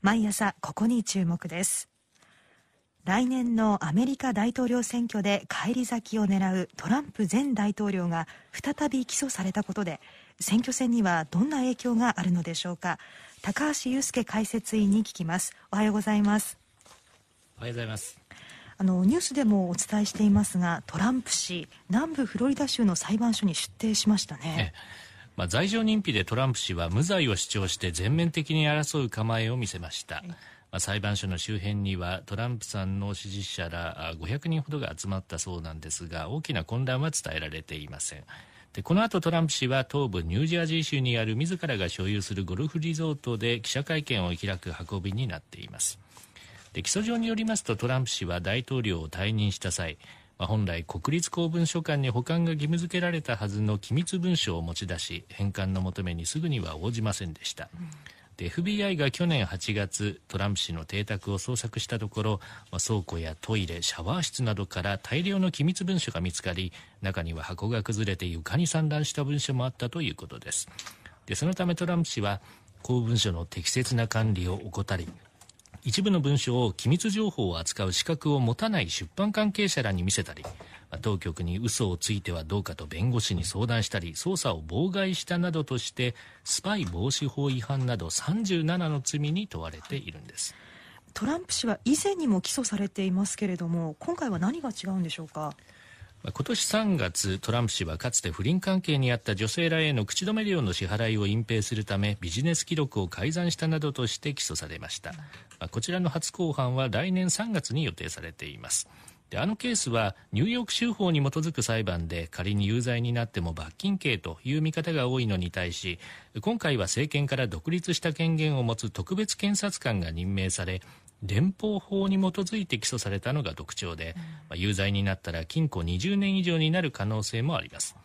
毎朝ここに注目です来年のアメリカ大統領選挙で返り咲きを狙うトランプ前大統領が再び起訴されたことで選挙戦にはどんな影響があるのでしょうか高橋祐介解説委員に聞きますおはようございますおはようございますあのニュースでもお伝えしていますがトランプ氏南部フロリダ州の裁判所に出廷しましたね。ねまあ、罪状認否でトランプ氏は無罪を主張して全面的に争う構えを見せました。まあ、裁判所の周辺にはトランプさんの支持者ら500人ほどが集まったそうなんですが大きな混乱は伝えられていませんでこの後トランプ氏は東部ニュージャージー州にある自らが所有するゴルフリゾートで記者会見を開く運びになっていますで起訴状によりますとトランプ氏は大統領を退任した際本来国立公文書館に保管が義務付けられたはずの機密文書を持ち出し返還の求めにすぐには応じませんでした、うん FBI が去年8月トランプ氏の邸宅を捜索したところ、ま倉庫やトイレシャワー室などから大量の機密文書が見つかり中には箱が崩れて床に散乱した文書もあったということですでそのためトランプ氏は公文書の適切な管理を怠り一部の文書を機密情報を扱う資格を持たない出版関係者らに見せたり、当局に嘘をついてはどうかと弁護士に相談したり、捜査を妨害したなどとして、スパイ防止法違反など37の罪に問われているんです。トランプ氏は以前にも起訴されていますけれども、今回は何が違うんでしょうか。今年3月トランプ氏はかつて不倫関係にあった女性らへの口止め料の支払いを隠蔽するためビジネス記録を改ざんしたなどとして起訴されました、こちらの初公判は来年3月に予定されていますであのケースはニューヨーク州法に基づく裁判で仮に有罪になっても罰金刑という見方が多いのに対し今回は政権から独立した権限を持つ特別検察官が任命され連邦法に基づいて起訴されたのが特徴で、まあ、有罪になったら禁錮20年以上になる可能性もあります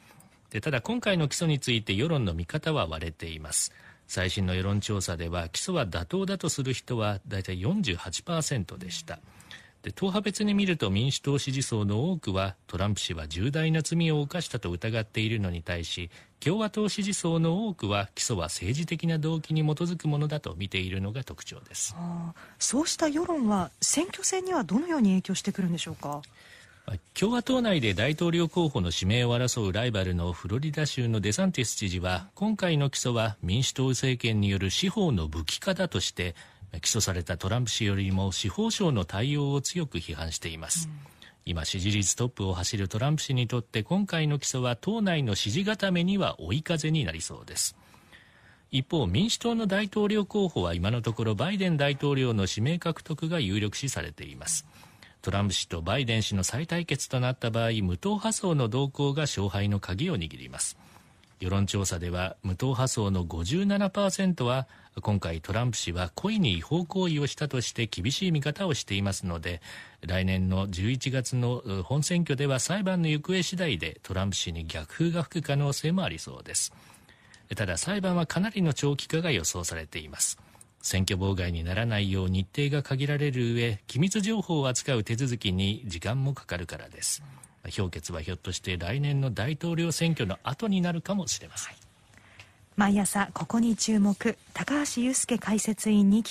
でただ今回の起訴について世論の見方は割れています最新の世論調査では起訴は妥当だとする人は大体48%でした、うんで党派別に見ると民主党支持層の多くはトランプ氏は重大な罪を犯したと疑っているのに対し共和党支持層の多くは起訴は政治的な動機に基づくものだと見ているのが特徴ですそうした世論は選挙戦にはどのように影響してくるんでしょうか共和党内で大統領候補の指名を争うライバルのフロリダ州のデサンティス知事は今回の起訴は民主党政権による司法の武器化だとして起訴されたトランプ氏よりも司法省の対応を強く批判しています、うん今支持率トップを走るトランプ氏にとって今回の起訴は党内の支持固めには追い風になりそうです一方民主党の大統領候補は今のところバイデン大統領の指名獲得が有力視されていますトランプ氏とバイデン氏の再対決となった場合無党派層の動向が勝敗の鍵を握ります世論調査では無党派層の57%は今回トランプ氏は故意に違法行為をしたとして厳しい見方をしていますので来年の11月の本選挙では裁判の行方次第でトランプ氏に逆風が吹く可能性もありそうですただ裁判はかなりの長期化が予想されています選挙妨害にならないよう日程が限られる上機密情報を扱う手続きに時間もかかるからです、うん、評決はひょっとして来年の大統領選挙の後になるかもしれません、毎朝ここに注目高橋祐介解説委員に